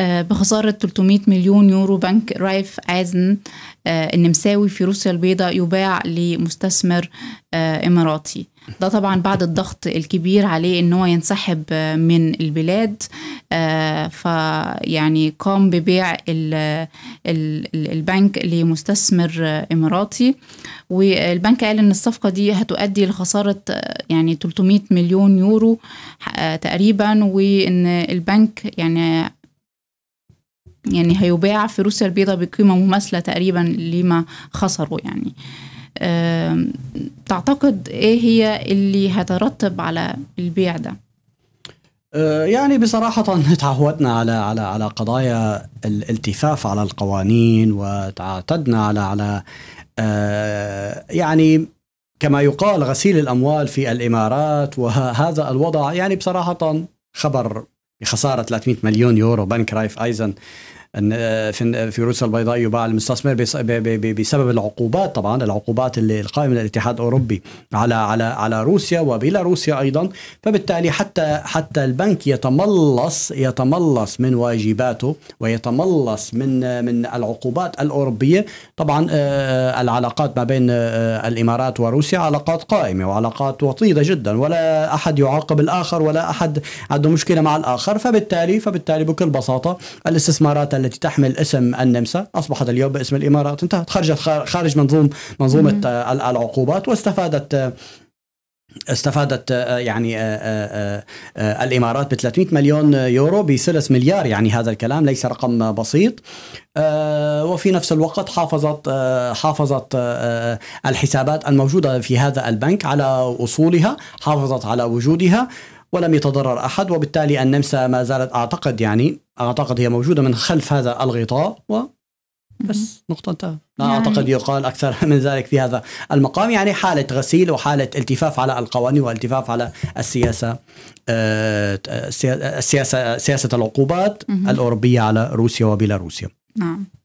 آه، بخسارة 300 مليون يورو بنك رايف عازن آه، النمساوي في روسيا البيضاء يباع لمستثمر آه، إماراتي ده طبعا بعد الضغط الكبير عليه ان هو ينسحب من البلاد فيعني قام ببيع البنك لمستثمر اماراتي والبنك قال ان الصفقه دي هتؤدي لخساره يعني 300 مليون يورو تقريبا وان البنك يعني يعني هيباع في روسيا البيضة بقيمة مماثلة تقريبا لما خسروا يعني تعتقد ايه هي اللي هترتب على البيع ده؟ آه، يعني بصراحة تعودنا على على على قضايا الالتفاف على القوانين وتعتدنا على على آه، يعني كما يقال غسيل الاموال في الامارات وهذا الوضع يعني بصراحه خبر بخساره 300 مليون يورو بنك رايف ايزن في في روسيا البيضاء يباع المستثمر بسبب العقوبات طبعا العقوبات اللي القائمه للاتحاد الاتحاد الاوروبي على على على روسيا وبيلاروسيا ايضا فبالتالي حتى حتى البنك يتملص يتملص من واجباته ويتملص من من العقوبات الاوروبيه طبعا آه، آه، العلاقات ما بين آه، الامارات وروسيا علاقات قائمه وعلاقات وطيده جدا ولا احد يعاقب الاخر ولا احد عنده مشكله مع الاخر فبالتالي فبالتالي بكل بساطه الاستثمارات التي تحمل اسم النمسا أصبحت اليوم باسم الإمارات انتهت خرجت خارج منظوم منظومة مم. العقوبات واستفادت استفادت آه، يعني آه، آه، الامارات ب 300 مليون يورو بثلث مليار يعني هذا الكلام ليس رقم بسيط وفي نفس الوقت حافظت حافظت الحسابات الموجوده في هذا البنك على اصولها حافظت على وجودها ولم يتضرر احد وبالتالي النمسا ما زالت اعتقد يعني اعتقد هي موجوده من خلف هذا الغطاء و بس نقطة انتهى لا يعني أعتقد يقال أكثر من ذلك في هذا المقام يعني حالة غسيل وحالة التفاف على القوانين والتفاف على السياسة آه، السياسة سياسة العقوبات الأوروبية على روسيا وبيلاروسيا نعم